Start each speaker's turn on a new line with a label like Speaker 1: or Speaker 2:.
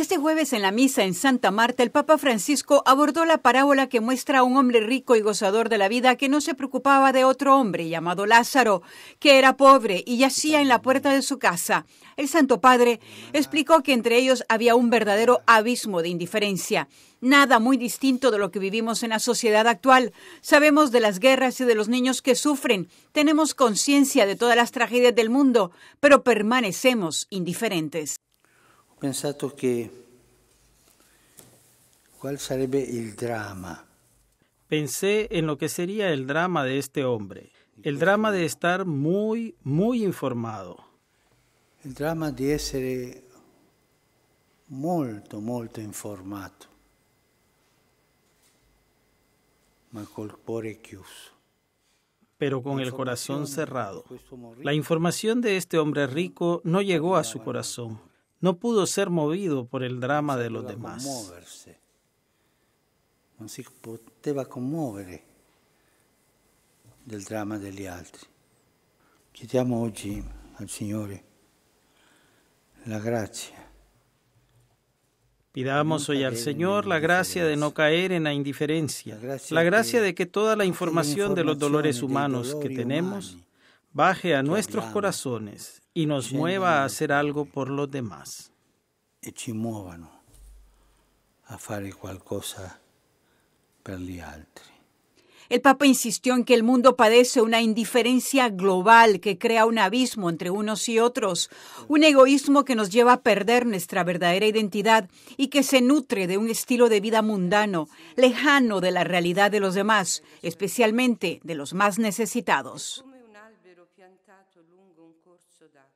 Speaker 1: Este jueves en la misa en Santa Marta, el Papa Francisco abordó la parábola que muestra a un hombre rico y gozador de la vida que no se preocupaba de otro hombre llamado Lázaro, que era pobre y yacía en la puerta de su casa. El Santo Padre explicó que entre ellos había un verdadero abismo de indiferencia. Nada muy distinto de lo que vivimos en la sociedad actual. Sabemos de las guerras y de los niños que sufren. Tenemos conciencia de todas las tragedias del mundo, pero permanecemos indiferentes
Speaker 2: sarebbe
Speaker 3: Pensé en lo que sería el drama de este hombre, el drama de estar muy, muy informado. El drama de
Speaker 2: molto,
Speaker 3: pero con el corazón cerrado. La información de este hombre rico no llegó a su corazón no pudo ser movido por el drama de los demás. No Non si poteva
Speaker 2: commuovere eh, del dramma degli altri. Chiediamo oggi al Signore la gracia.
Speaker 3: Pidamos hoy al Señor la gracia de no caer en la indiferencia, la gracia de que toda la información de los dolores humanos que tenemos baje a nuestros corazones y nos mueva a hacer algo por los demás. E
Speaker 2: a fare qualcosa per gli
Speaker 1: El Papa insistió en que el mundo padece una indiferencia global que crea un abismo entre unos y otros, un egoísmo que nos lleva a perder nuestra verdadera identidad y que se nutre de un estilo de vida mundano, lejano de la realidad de los demás, especialmente de los más necesitados.
Speaker 2: יסודה.